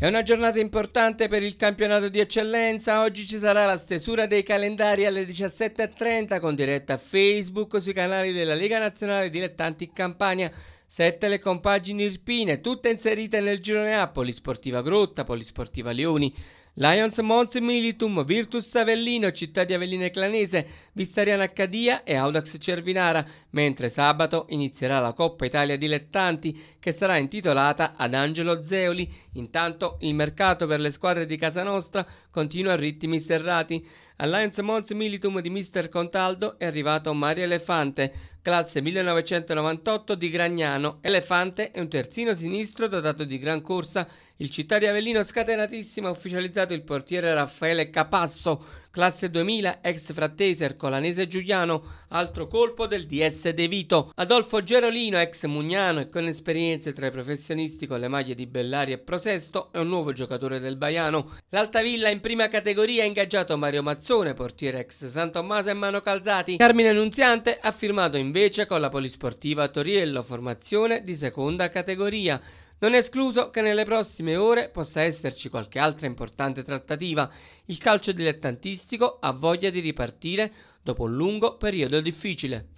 È una giornata importante per il campionato di eccellenza, oggi ci sarà la stesura dei calendari alle 17.30 con diretta a Facebook sui canali della Lega Nazionale Dilettanti Campania, sette le compagini irpine, tutte inserite nel girone A, Polisportiva Grotta, Polisportiva Leoni, Lions Mons Militum, Virtus Avellino, Città di Avellino e Clanese, Vissariana Accadia e Audax Cervinara, mentre sabato inizierà la Coppa Italia Dilettanti che sarà intitolata ad Angelo Zeoli. Intanto il mercato per le squadre di casa nostra continua a ritmi serrati. Alliance Mons Militum di Mister Contaldo è arrivato Mario Elefante, classe 1998 di Gragnano. Elefante è un terzino sinistro dotato di gran corsa. Il città di Avellino scatenatissima ha ufficializzato recuperato il portiere Raffaele Capasso, classe 2000, ex frattese ercolanese giuliano, altro colpo del DS De Vito. Adolfo Gerolino, ex mugnano e con esperienze tra i professionisti con le maglie di Bellari e Prosesto, è un nuovo giocatore del Baiano. L'Altavilla in prima categoria ha ingaggiato Mario Mazzone, portiere ex San Tommaso e Mano Calzati. Carmine Nunziante ha firmato invece con la Polisportiva Toriello, formazione di seconda categoria. Non è escluso che nelle prossime ore possa esserci qualche altra importante trattativa. Il calcio dilettantistico ha voglia di ripartire dopo un lungo periodo difficile.